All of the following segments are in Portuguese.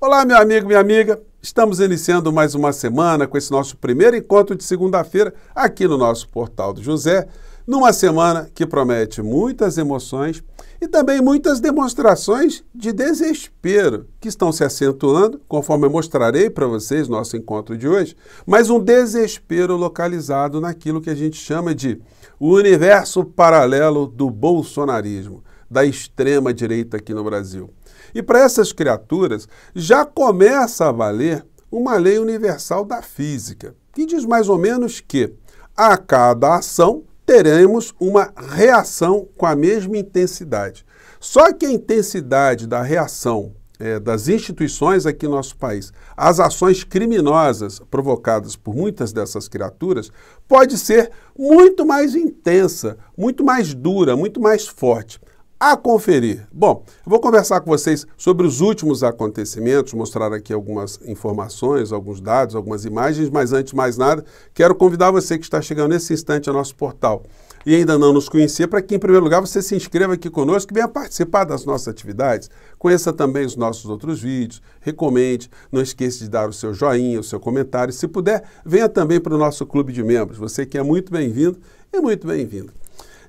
Olá, meu amigo, minha amiga. Estamos iniciando mais uma semana com esse nosso primeiro encontro de segunda-feira aqui no nosso Portal do José, numa semana que promete muitas emoções e também muitas demonstrações de desespero que estão se acentuando, conforme eu mostrarei para vocês no nosso encontro de hoje, mas um desespero localizado naquilo que a gente chama de o universo paralelo do bolsonarismo, da extrema direita aqui no Brasil. E para essas criaturas já começa a valer uma lei universal da física, que diz mais ou menos que a cada ação teremos uma reação com a mesma intensidade. Só que a intensidade da reação é, das instituições aqui no nosso país, as ações criminosas provocadas por muitas dessas criaturas, pode ser muito mais intensa, muito mais dura, muito mais forte a conferir. Bom, eu vou conversar com vocês sobre os últimos acontecimentos, mostrar aqui algumas informações, alguns dados, algumas imagens, mas antes de mais nada, quero convidar você que está chegando nesse instante ao nosso portal e ainda não nos conhecia, para que, em primeiro lugar, você se inscreva aqui conosco, venha participar das nossas atividades, conheça também os nossos outros vídeos, recomende, não esqueça de dar o seu joinha, o seu comentário, se puder, venha também para o nosso clube de membros, você que é muito bem-vindo e muito bem-vindo.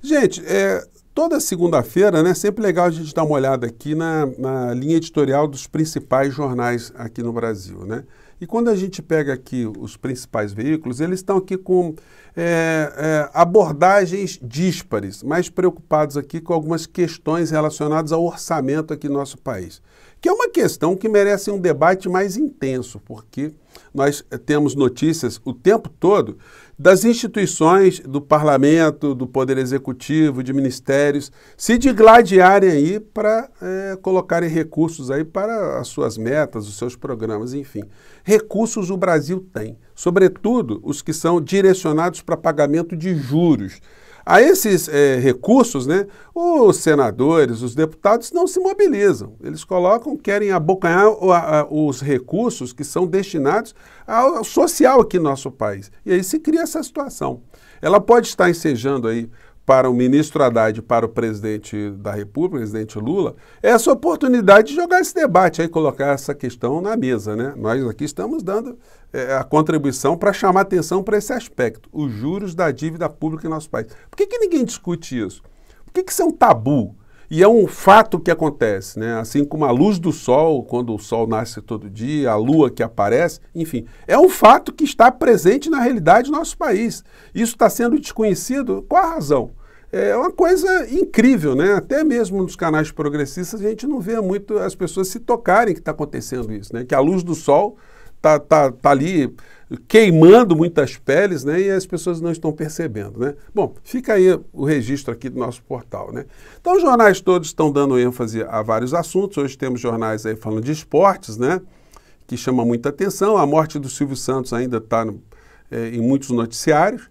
Gente, é, Toda segunda-feira, né? Sempre legal a gente dar uma olhada aqui na, na linha editorial dos principais jornais aqui no Brasil, né? E quando a gente pega aqui os principais veículos, eles estão aqui com é, é, abordagens díspares, mais preocupados aqui com algumas questões relacionadas ao orçamento aqui no nosso país. Que é uma questão que merece um debate mais intenso, porque nós é, temos notícias o tempo todo das instituições, do parlamento, do poder executivo, de ministérios, se digladiarem aí para é, colocarem recursos aí para as suas metas, os seus programas, enfim. Recursos o Brasil tem, sobretudo os que são direcionados para pagamento de juros a esses é, recursos, né, os senadores, os deputados não se mobilizam. Eles colocam, querem abocanhar os recursos que são destinados ao social aqui no nosso país. E aí se cria essa situação. Ela pode estar ensejando aí para o ministro Haddad e para o presidente da República, o presidente Lula, essa é oportunidade de jogar esse debate aí, colocar essa questão na mesa. Né? Nós aqui estamos dando é, a contribuição para chamar atenção para esse aspecto, os juros da dívida pública em nosso país. Por que, que ninguém discute isso? Por que, que isso é um tabu? E é um fato que acontece, né? Assim como a luz do sol, quando o sol nasce todo dia, a lua que aparece, enfim, é um fato que está presente na realidade do nosso país. Isso está sendo desconhecido. Qual a razão? É uma coisa incrível, né? Até mesmo nos canais progressistas a gente não vê muito as pessoas se tocarem que está acontecendo isso, né? Que a luz do sol está tá, tá ali queimando muitas peles, né? E as pessoas não estão percebendo, né? Bom, fica aí o registro aqui do nosso portal, né? Então os jornais todos estão dando ênfase a vários assuntos. Hoje temos jornais aí falando de esportes, né? Que chama muita atenção. A morte do Silvio Santos ainda está é, em muitos noticiários.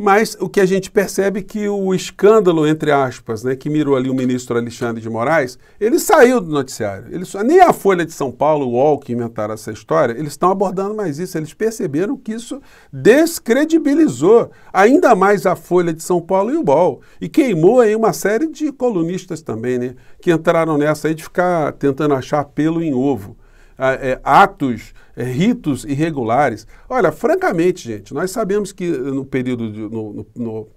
Mas o que a gente percebe é que o escândalo, entre aspas, né, que mirou ali o ministro Alexandre de Moraes, ele saiu do noticiário. Ele, nem a Folha de São Paulo, o UOL, que inventaram essa história, eles estão abordando mais isso. Eles perceberam que isso descredibilizou ainda mais a Folha de São Paulo e o UOL. E queimou aí uma série de colunistas também, né, que entraram nessa aí de ficar tentando achar pelo em ovo. É, atos, é, ritos irregulares. Olha, francamente, gente, nós sabemos que eh, no período, de, no, no,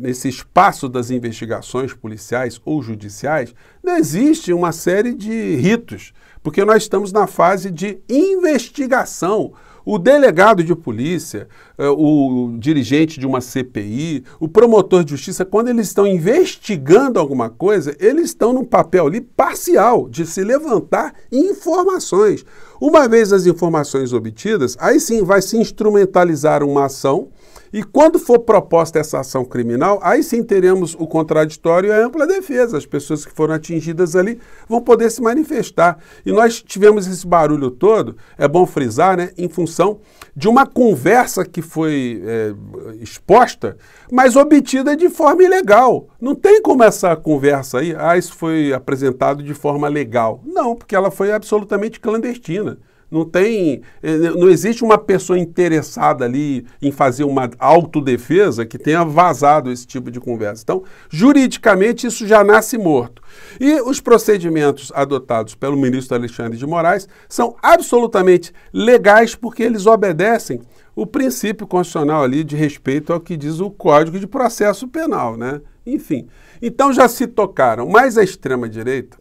nesse espaço das investigações policiais ou judiciais, não existe uma série de ritos, porque nós estamos na fase de investigação. O delegado de polícia, eh, o dirigente de uma CPI, o promotor de justiça, quando eles estão investigando alguma coisa, eles estão num papel ali parcial de se levantar informações. Uma vez as informações obtidas, aí sim vai se instrumentalizar uma ação e quando for proposta essa ação criminal, aí sim teremos o contraditório e a ampla defesa. As pessoas que foram atingidas ali vão poder se manifestar. E nós tivemos esse barulho todo, é bom frisar, né, em função de uma conversa que foi é, exposta, mas obtida de forma ilegal. Não tem como essa conversa aí, ah, isso foi apresentado de forma legal. Não, porque ela foi absolutamente clandestina. Não tem, eh, não existe uma pessoa interessada ali em fazer uma autodefesa que tenha vazado esse tipo de conversa. Então, juridicamente, isso já nasce morto. E os procedimentos adotados pelo ministro Alexandre de Moraes são absolutamente legais porque eles obedecem o princípio constitucional ali de respeito ao que diz o Código de Processo Penal, né? Enfim, então já se tocaram, mas a extrema-direita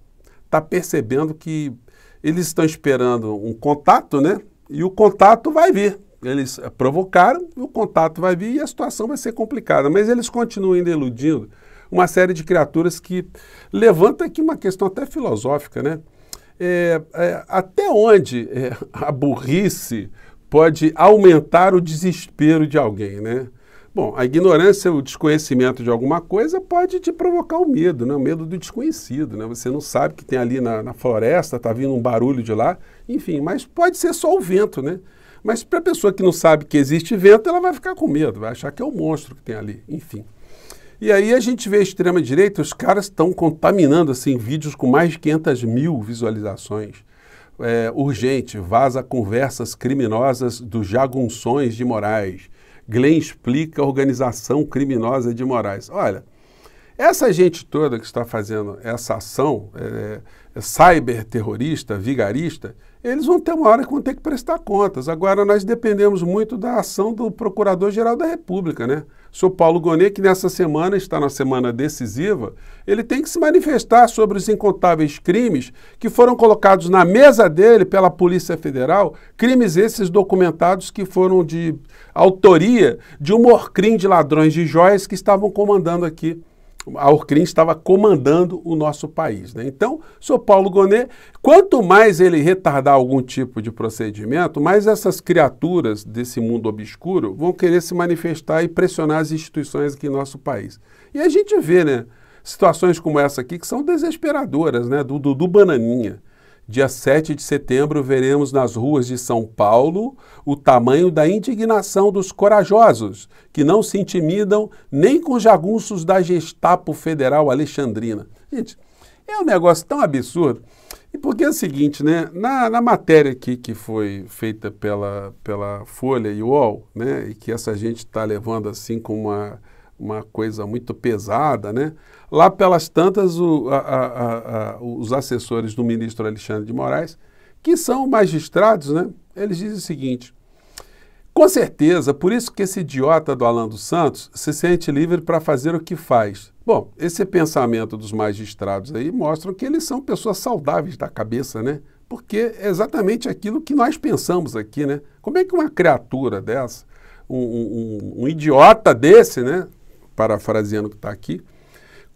está percebendo que eles estão esperando um contato, né? E o contato vai vir. Eles eh, provocaram, o contato vai vir e a situação vai ser complicada. Mas eles continuam ainda iludindo uma série de criaturas que levanta aqui uma questão até filosófica, né? É, é, até onde é, a burrice pode aumentar o desespero de alguém, né? Bom, a ignorância, o desconhecimento de alguma coisa pode te provocar o medo, né? o medo do desconhecido. Né? Você não sabe que tem ali na, na floresta, está vindo um barulho de lá, enfim, mas pode ser só o vento, né? Mas para a pessoa que não sabe que existe vento, ela vai ficar com medo, vai achar que é o monstro que tem ali, enfim. E aí a gente vê a extrema-direita, os caras estão contaminando assim, vídeos com mais de 500 mil visualizações. É, urgente, vaza conversas criminosas dos jagunções de Moraes. Glenn explica a organização criminosa de Moraes. Olha, essa gente toda que está fazendo essa ação é, é, cyberterrorista, vigarista, eles vão ter uma hora que vão ter que prestar contas. Agora, nós dependemos muito da ação do Procurador-Geral da República, né? O senhor Paulo Gonet, que nessa semana está na semana decisiva, ele tem que se manifestar sobre os incontáveis crimes que foram colocados na mesa dele pela Polícia Federal, crimes esses documentados que foram de autoria de um morcrim de ladrões de joias que estavam comandando aqui a Orcrim estava comandando o nosso país. Né? Então, São Paulo Gonet, quanto mais ele retardar algum tipo de procedimento, mais essas criaturas desse mundo obscuro vão querer se manifestar e pressionar as instituições aqui no nosso país. E a gente vê né, situações como essa aqui que são desesperadoras, né, do, do, do Bananinha. Dia 7 de setembro, veremos nas ruas de São Paulo o tamanho da indignação dos corajosos, que não se intimidam nem com os jagunços da Gestapo Federal Alexandrina. Gente, é um negócio tão absurdo. E porque é o seguinte, né? Na, na matéria aqui que foi feita pela, pela Folha e UOL, né? E que essa gente está levando assim com uma uma coisa muito pesada, né? Lá pelas tantas, o, a, a, a, os assessores do ministro Alexandre de Moraes, que são magistrados, né? Eles dizem o seguinte: com certeza, por isso que esse idiota do Alan dos Santos se sente livre para fazer o que faz. Bom, esse pensamento dos magistrados aí mostra que eles são pessoas saudáveis da cabeça, né? Porque é exatamente aquilo que nós pensamos aqui, né? Como é que uma criatura dessa, um, um, um idiota desse, né, parafraseando o que está aqui,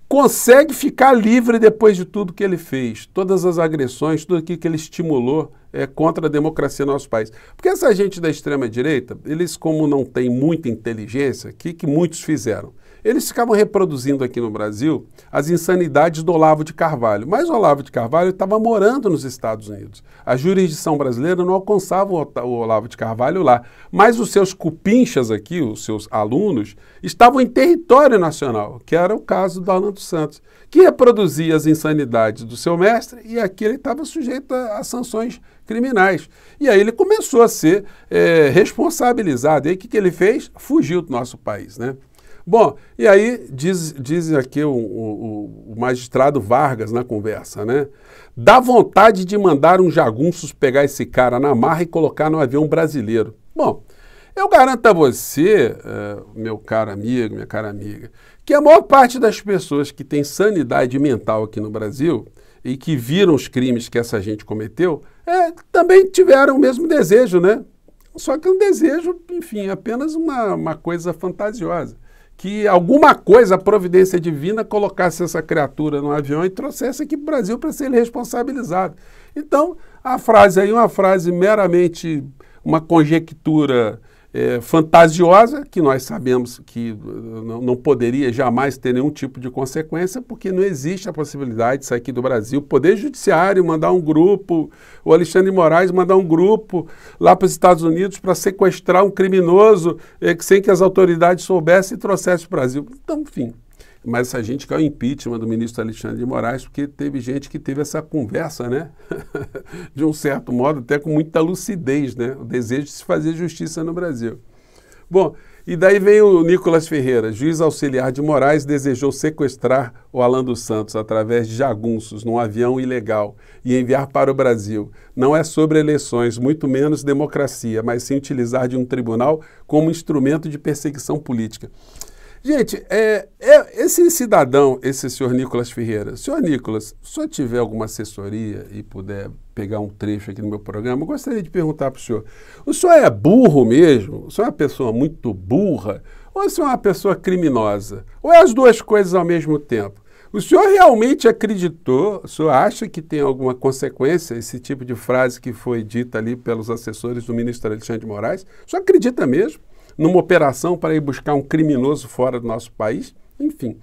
consegue ficar livre depois de tudo que ele fez, todas as agressões, tudo aquilo que ele estimulou é, contra a democracia no nosso país. Porque essa gente da extrema-direita, eles, como não tem muita inteligência, o que, que muitos fizeram? Eles ficavam reproduzindo aqui no Brasil as insanidades do Olavo de Carvalho. Mas o Olavo de Carvalho estava morando nos Estados Unidos. A jurisdição brasileira não alcançava o Olavo de Carvalho lá. Mas os seus cupinchas aqui, os seus alunos, estavam em território nacional, que era o caso do Alan dos Santos, que reproduzia as insanidades do seu mestre e aqui ele estava sujeito a, a sanções criminais. E aí ele começou a ser é, responsabilizado. E aí o que, que ele fez? Fugiu do nosso país, né? Bom, e aí diz, diz aqui o, o, o magistrado Vargas na conversa, né? Dá vontade de mandar um jagunços pegar esse cara na marra e colocar no avião brasileiro. Bom, eu garanto a você, eh, meu caro amigo, minha cara amiga, que a maior parte das pessoas que tem sanidade mental aqui no Brasil e que viram os crimes que essa gente cometeu, é, também tiveram o mesmo desejo, né? Só que um desejo, enfim, apenas uma, uma coisa fantasiosa que alguma coisa, a providência divina, colocasse essa criatura no avião e trouxesse aqui para o Brasil para ser responsabilizado. Então, a frase aí, uma frase meramente uma conjectura é, fantasiosa, que nós sabemos que eh, não, não, poderia jamais ter nenhum tipo de consequência, porque não existe a possibilidade de sair aqui do Brasil. O Poder Judiciário mandar um grupo, o Alexandre de Moraes mandar um grupo lá para os Estados Unidos para sequestrar um criminoso é, sem que as autoridades soubessem e trouxessem para o Brasil. Então, enfim, mas a gente caiu impeachment do ministro Alexandre de Moraes, porque teve gente que teve essa conversa, né? de um certo modo, até com muita lucidez, né? O desejo de se fazer justiça no Brasil. Bom, e daí vem o Nicolas Ferreira, juiz auxiliar de Moraes, desejou sequestrar o Alan dos Santos através de jagunços num avião ilegal e enviar para o Brasil. Não é sobre eleições, muito menos democracia, mas sim utilizar de um tribunal como instrumento de perseguição política. Gente, é, é, esse cidadão, esse senhor Nicolas Ferreira, senhor Nicolas, se o tiver alguma assessoria e puder pegar um trecho aqui no meu programa, eu gostaria de perguntar para o senhor: o senhor é burro mesmo? O senhor é uma pessoa muito burra? Ou o senhor é uma pessoa criminosa? Ou é as duas coisas ao mesmo tempo? O senhor realmente acreditou? O senhor acha que tem alguma consequência esse tipo de frase que foi dita ali pelos assessores do ministro Alexandre de Moraes? O senhor acredita mesmo? numa operação para ir buscar um criminoso fora do nosso país, enfim.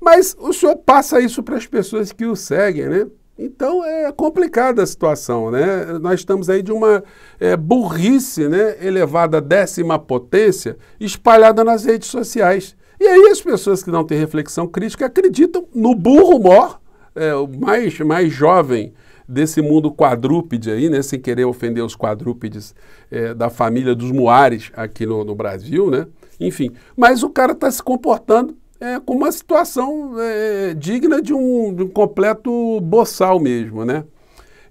Mas o senhor passa isso para as pessoas que o seguem, né? Então é complicada a situação, né? Nós estamos aí de uma é, burrice, né? Elevada à décima potência, espalhada nas redes sociais. E aí as pessoas que não têm reflexão crítica acreditam no burro mor, é, o mais, mais jovem desse mundo quadrúpede aí, né, sem querer ofender os quadrúpedes é, da família dos muares aqui no, no, Brasil, né? Enfim, mas o cara está se comportando é, com uma situação é, digna de um, de um completo boçal mesmo, né?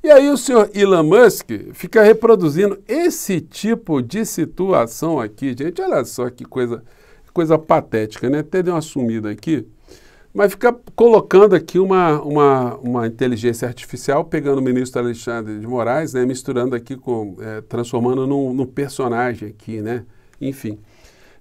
E aí o senhor Elon Musk fica reproduzindo esse tipo de situação aqui, gente. Olha só que coisa, coisa patética, né? Até deu uma sumida aqui. Mas fica colocando aqui uma, uma, uma inteligência artificial, pegando o ministro Alexandre de Moraes, né, misturando aqui, com, é, transformando num, num, personagem aqui, né? Enfim.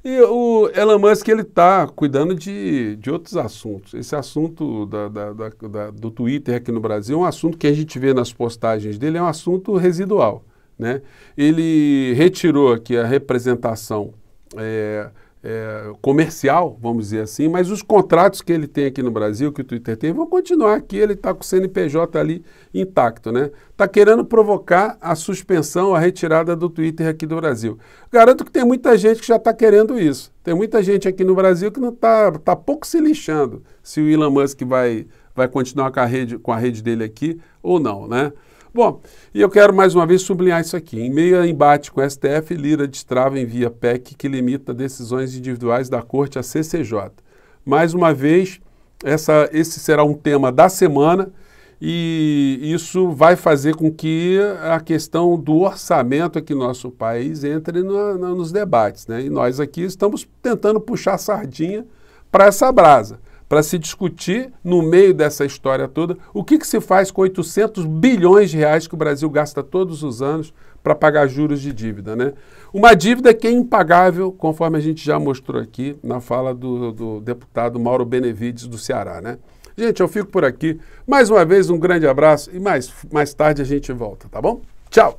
E o Elon Musk, ele está cuidando de, de outros assuntos. Esse assunto da, da, da, do Twitter aqui no Brasil é um assunto que a gente vê nas postagens dele, é um assunto residual, né? Ele retirou aqui a representação... É, é, comercial, vamos dizer assim, mas os contratos que ele tem aqui no Brasil, que o Twitter tem, vão continuar aqui, ele está com o CNPJ ali intacto, né? Está querendo provocar a suspensão, a retirada do Twitter aqui do Brasil. Garanto que tem muita gente que já está querendo isso. Tem muita gente aqui no Brasil que não está tá pouco se lixando se o Elon Musk vai, vai continuar com a, rede, com a rede dele aqui ou não, né? Bom, e eu quero mais uma vez sublinhar isso aqui. Em meio a embate com o STF, Lira destrava via PEC que limita decisões individuais da Corte à CCJ. Mais uma vez, essa, esse será um tema da semana e isso vai fazer com que a questão do orçamento aqui no nosso país entre no, no, nos debates. Né? E nós aqui estamos tentando puxar sardinha para essa brasa para se discutir, no meio dessa história toda, o que, que, se faz com 800 bilhões de reais que o Brasil gasta todos os anos para pagar juros de dívida. Né? Uma dívida que é impagável, conforme a gente já mostrou aqui na fala do, do deputado Mauro Benevides do Ceará. Né? Gente, eu fico por aqui. Mais uma vez, um grande abraço e mais, mais tarde a gente volta, tá bom? Tchau!